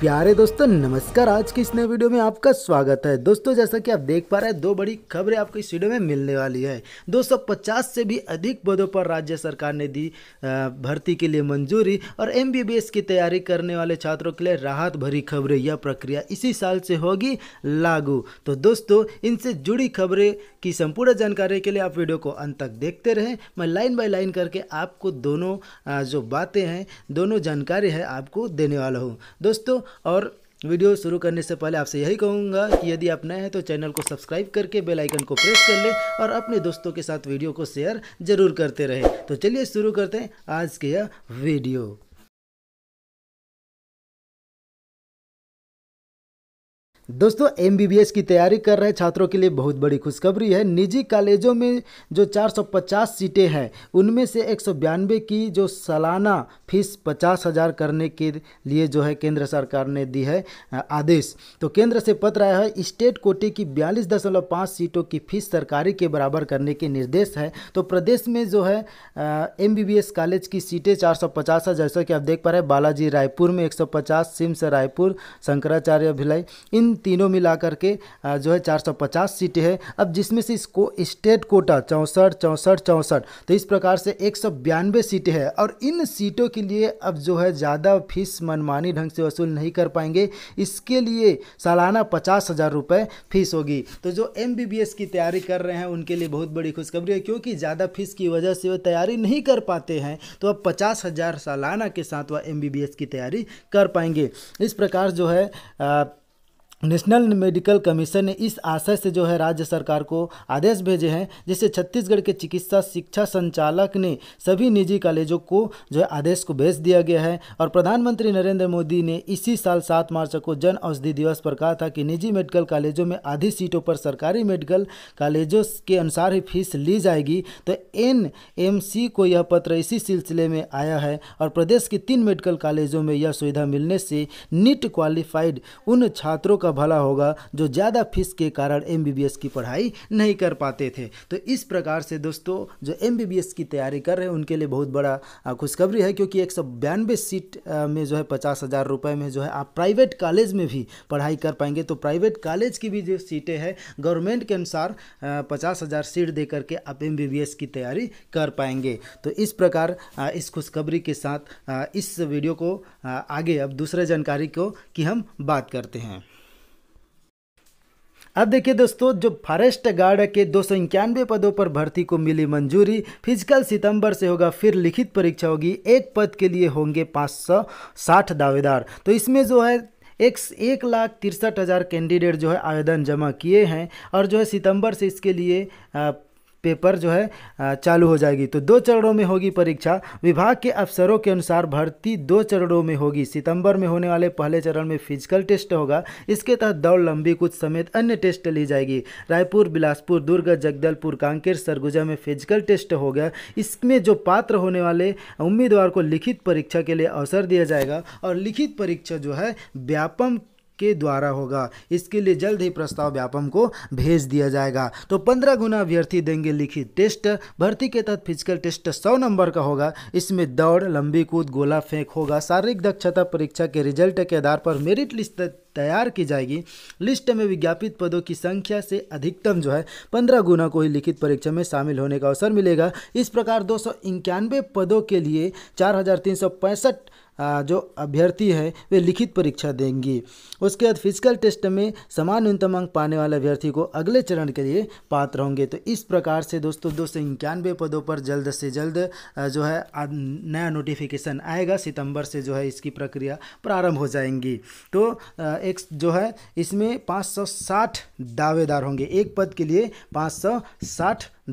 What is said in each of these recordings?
प्यारे दोस्तों नमस्कार आज की इस नए वीडियो में आपका स्वागत है दोस्तों जैसा कि आप देख पा रहे हैं दो बड़ी खबरें आपको इस वीडियो में मिलने वाली है 250 से भी अधिक पदों पर राज्य सरकार ने दी भर्ती के लिए मंजूरी और एमबीबीएस की तैयारी करने वाले छात्रों के लिए राहत भरी खबरें यह प्रक्रिया इसी साल से होगी लागू तो दोस्तों इनसे जुड़ी खबरें की संपूर्ण जानकारी के लिए आप वीडियो को अंत तक देखते रहें मैं लाइन बाय लाइन करके आपको दोनों जो बातें हैं दोनों जानकारी है आपको देने वाला हूँ दोस्तों और वीडियो शुरू करने से पहले आपसे यही कहूँगा कि यदि आप नए हैं तो चैनल को सब्सक्राइब करके बेल आइकन को प्रेस कर लें और अपने दोस्तों के साथ वीडियो को शेयर जरूर करते रहें तो चलिए शुरू करते हैं आज के यह वीडियो दोस्तों एम की तैयारी कर रहे छात्रों के लिए बहुत बड़ी खुशखबरी है निजी कॉलेजों में जो 450 सीटें हैं उनमें से एक की जो सालाना फीस पचास हज़ार करने के लिए जो है केंद्र सरकार ने दी है आदेश तो केंद्र से पत्र आया है स्टेट कोटे की बयालीस दशमलव पाँच सीटों की फीस सरकारी के बराबर करने के निर्देश है तो प्रदेश में जो है एम कॉलेज की सीटें चार है जैसा कि आप देख पा रहे हैं बालाजी रायपुर में एक सिम्स रायपुर शंकराचार्य भिलाई इन तीनों मिला करके जो है 450 सीटें हैं अब जिसमें से इसको स्टेट कोटा चौंसठ चौंसठ चौंसठ तो इस प्रकार से एक सीटें हैं और इन सीटों के लिए अब जो है ज़्यादा फीस मनमानी ढंग से वसूल नहीं कर पाएंगे इसके लिए सालाना पचास हज़ार रुपये फीस होगी तो जो एम की तैयारी कर रहे हैं उनके लिए बहुत बड़ी खुशखबरी है क्योंकि ज़्यादा फीस की वजह से वो तैयारी नहीं कर पाते हैं तो अब पचास हज़ार सालाना के साथ वह एम की तैयारी कर पाएंगे इस प्रकार जो है आ, नेशनल मेडिकल कमीशन ने इस आशय से जो है राज्य सरकार को आदेश भेजे हैं जिससे छत्तीसगढ़ के चिकित्सा शिक्षा संचालक ने सभी निजी कॉलेजों को जो है आदेश को भेज दिया गया है और प्रधानमंत्री नरेंद्र मोदी ने इसी साल सात मार्च को जन औषधि दिवस पर कहा था कि निजी मेडिकल कॉलेजों में आधी सीटों पर सरकारी मेडिकल कॉलेजों के अनुसार ही फीस ली जाएगी तो एन को यह पत्र इसी सिलसिले में आया है और प्रदेश के तीन मेडिकल कॉलेजों में यह सुविधा मिलने से नीट क्वालिफाइड उन छात्रों का का भला होगा जो ज़्यादा फीस के कारण एम की पढ़ाई नहीं कर पाते थे तो इस प्रकार से दोस्तों जो एम की तैयारी कर रहे हैं उनके लिए बहुत बड़ा खुशखबरी है क्योंकि एक सीट में जो है पचास हज़ार रुपये में जो है आप प्राइवेट कॉलेज में भी पढ़ाई कर पाएंगे तो प्राइवेट कॉलेज की भी जो सीटें हैं गवर्नमेंट के अनुसार पचास हज़ार सीट दे करके आप एम की तैयारी कर पाएंगे तो इस प्रकार इस खुशखबरी के साथ इस वीडियो को आगे अब दूसरे जानकारी को कि हम बात करते हैं अब देखिए दोस्तों जो फॉरेस्ट गार्ड के दो पदों पर भर्ती को मिली मंजूरी फिजिकल सितंबर से होगा फिर लिखित परीक्षा होगी एक पद के लिए होंगे 560 दावेदार तो इसमें जो है एक एक लाख तिरसठ हज़ार कैंडिडेट जो है आवेदन जमा किए हैं और जो है सितंबर से इसके लिए आ, पेपर जो है चालू हो जाएगी तो दो चरणों में होगी परीक्षा विभाग के अफसरों के अनुसार भर्ती दो चरणों में होगी सितंबर में होने वाले पहले चरण में फिजिकल टेस्ट होगा इसके तहत दौड़ लंबी कुछ समेत अन्य टेस्ट ली जाएगी रायपुर बिलासपुर दुर्ग जगदलपुर कांकेर सरगुजा में फिजिकल टेस्ट हो गया इसमें जो पात्र होने वाले उम्मीदवार को लिखित परीक्षा के लिए अवसर दिया जाएगा और लिखित परीक्षा जो है व्यापम के द्वारा होगा इसके लिए जल्द ही प्रस्ताव व्यापम को भेज दिया जाएगा तो पंद्रह गुना अभ्यर्थी देंगे लिखित टेस्ट भर्ती के तहत फिजिकल टेस्ट सौ नंबर का होगा इसमें दौड़ लंबी कूद गोला फेंक होगा शारीरिक दक्षता परीक्षा के रिजल्ट के आधार पर मेरिट लिस्ट तैयार की जाएगी लिस्ट में विज्ञापित पदों की संख्या से अधिकतम जो है पंद्रह गुना को ही लिखित परीक्षा में शामिल होने का अवसर मिलेगा इस प्रकार दो पदों के लिए चार जो अभ्यर्थी है वे लिखित परीक्षा देंगी उसके बाद फिजिकल टेस्ट में समान न्यूनतम अंक पाने वाले अभ्यर्थी को अगले चरण के लिए पात्र होंगे तो इस प्रकार से दोस्तों दो सौ इक्यानवे पदों पर जल्द से जल्द जो है नया नोटिफिकेशन आएगा सितंबर से जो है इसकी प्रक्रिया प्रारंभ हो जाएंगी तो एक जो है इसमें पाँच दावेदार होंगे एक पद के लिए पाँच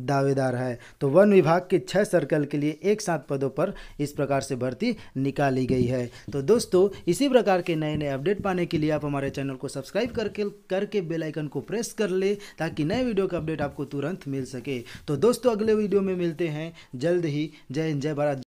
दावेदार है तो वन विभाग के छः सर्कल के लिए एक साथ पदों पर इस प्रकार से भर्ती निकाली गई है तो दोस्तों इसी प्रकार के नए नए अपडेट पाने के लिए आप हमारे चैनल को सब्सक्राइब करके करके बेल आइकन को प्रेस कर ले ताकि नए वीडियो का अपडेट आपको तुरंत मिल सके तो दोस्तों अगले वीडियो में मिलते हैं जल्द ही जय हिंद जय भारत